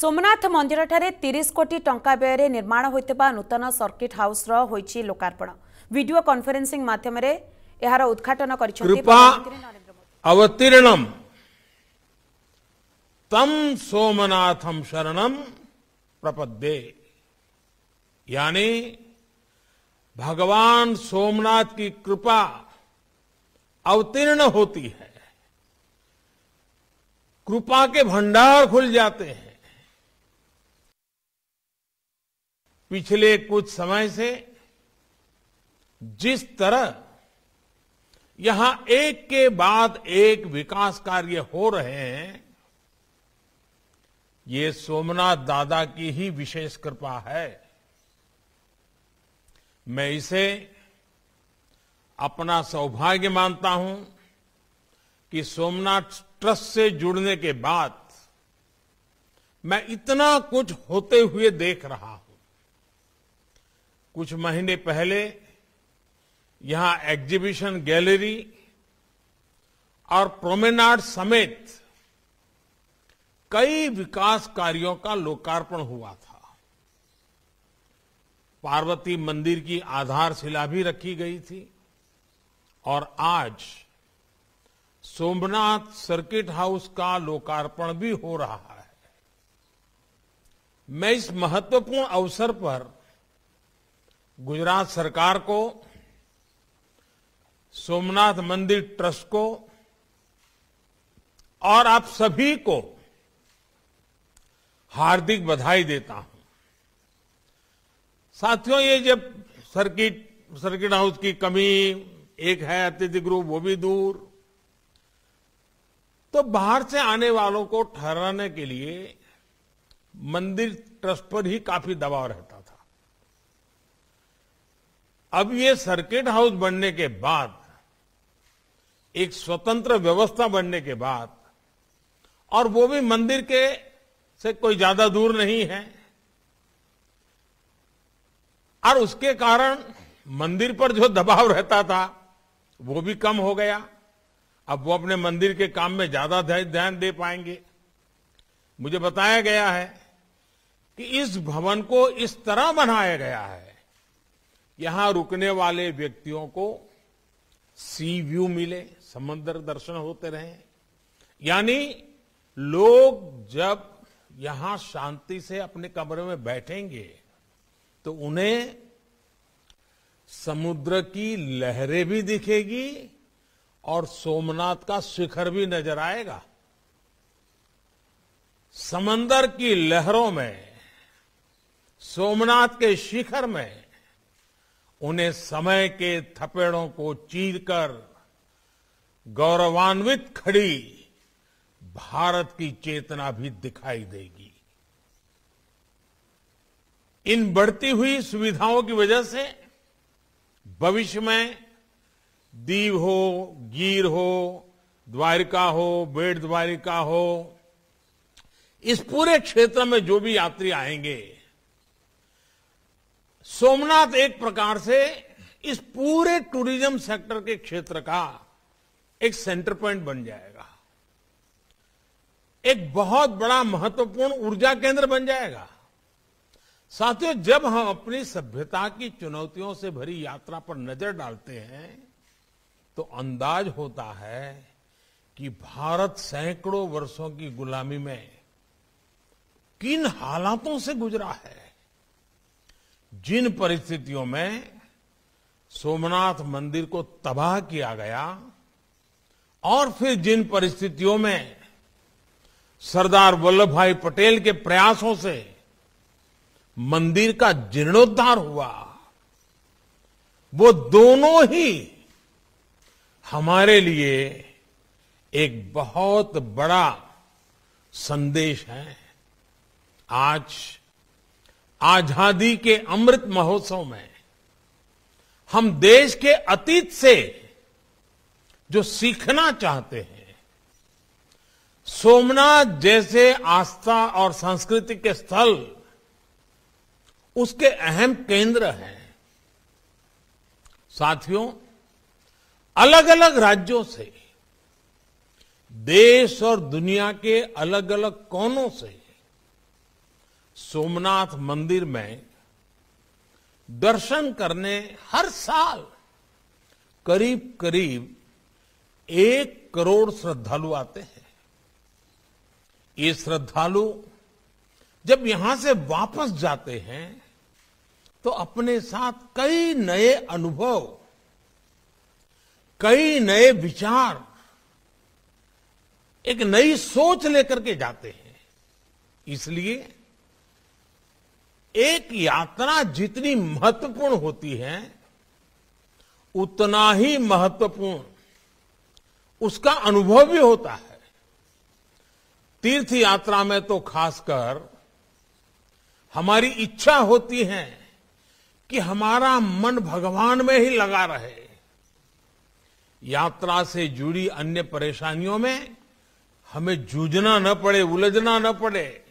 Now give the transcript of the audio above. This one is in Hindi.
सोमनाथ मंदिर ठारे 30 कोटी टंका व्यय निर्माण होता नूतन सर्किट हाउस होई लोकार्पण वीडियो कॉन्फ्रेंसिंग माध्यम यार उद्घाटन कर तम सोमनाथम शरणम प्रपद्ये यानी भगवान सोमनाथ की कृपा अवतीर्ण होती है कृपा के भंडार खुल जाते हैं पिछले कुछ समय से जिस तरह यहां एक के बाद एक विकास कार्य हो रहे हैं ये सोमनाथ दादा की ही विशेष कृपा है मैं इसे अपना सौभाग्य मानता हूं कि सोमनाथ ट्रस्ट से जुड़ने के बाद मैं इतना कुछ होते हुए देख रहा हूं कुछ महीने पहले यहां एग्जीबिशन गैलरी और प्रोमेनाड समेत कई विकास कार्यों का लोकार्पण हुआ था पार्वती मंदिर की आधारशिला भी रखी गई थी और आज सोमनाथ सर्किट हाउस का लोकार्पण भी हो रहा है मैं इस महत्वपूर्ण अवसर पर गुजरात सरकार को सोमनाथ मंदिर ट्रस्ट को और आप सभी को हार्दिक बधाई देता हूं साथियों ये जब सर्किट सर्किट हाउस की कमी एक है अतिथि रूप वो भी दूर तो बाहर से आने वालों को ठहराने के लिए मंदिर ट्रस्ट पर ही काफी दबाव रहता अब ये सर्किट हाउस बनने के बाद एक स्वतंत्र व्यवस्था बनने के बाद और वो भी मंदिर के से कोई ज्यादा दूर नहीं है और उसके कारण मंदिर पर जो दबाव रहता था वो भी कम हो गया अब वो अपने मंदिर के काम में ज्यादा ध्यान दे पाएंगे मुझे बताया गया है कि इस भवन को इस तरह बनाया गया है यहां रुकने वाले व्यक्तियों को सी व्यू मिले समंदर दर्शन होते रहे यानी लोग जब यहां शांति से अपने कमरे में बैठेंगे तो उन्हें समुद्र की लहरें भी दिखेगी और सोमनाथ का शिखर भी नजर आएगा समंदर की लहरों में सोमनाथ के शिखर में उन्हें समय के थपेड़ों को चीर कर गौरवान्वित खड़ी भारत की चेतना भी दिखाई देगी इन बढ़ती हुई सुविधाओं की वजह से भविष्य में दीव हो गिर हो द्वारिका हो बेट द्वारिका हो इस पूरे क्षेत्र में जो भी यात्री आएंगे सोमनाथ एक प्रकार से इस पूरे टूरिज्म सेक्टर के क्षेत्र का एक सेंटर पॉइंट बन जाएगा एक बहुत बड़ा महत्वपूर्ण ऊर्जा केंद्र बन जाएगा साथियों जब हम अपनी सभ्यता की चुनौतियों से भरी यात्रा पर नजर डालते हैं तो अंदाज होता है कि भारत सैकड़ों वर्षों की गुलामी में किन हालातों से गुजरा है जिन परिस्थितियों में सोमनाथ मंदिर को तबाह किया गया और फिर जिन परिस्थितियों में सरदार वल्लभ भाई पटेल के प्रयासों से मंदिर का जीर्णोद्धार हुआ वो दोनों ही हमारे लिए एक बहुत बड़ा संदेश है आज आजादी के अमृत महोत्सव में हम देश के अतीत से जो सीखना चाहते हैं सोमनाथ जैसे आस्था और संस्कृति के स्थल उसके अहम केंद्र हैं साथियों अलग अलग राज्यों से देश और दुनिया के अलग अलग कोनों से सोमनाथ मंदिर में दर्शन करने हर साल करीब करीब एक करोड़ श्रद्धालु आते हैं ये श्रद्धालु जब यहां से वापस जाते हैं तो अपने साथ कई नए अनुभव कई नए विचार एक नई सोच लेकर के जाते हैं इसलिए एक यात्रा जितनी महत्वपूर्ण होती है उतना ही महत्वपूर्ण उसका अनुभव भी होता है तीर्थ यात्रा में तो खासकर हमारी इच्छा होती है कि हमारा मन भगवान में ही लगा रहे यात्रा से जुड़ी अन्य परेशानियों में हमें जूझना न पड़े उलझना न पड़े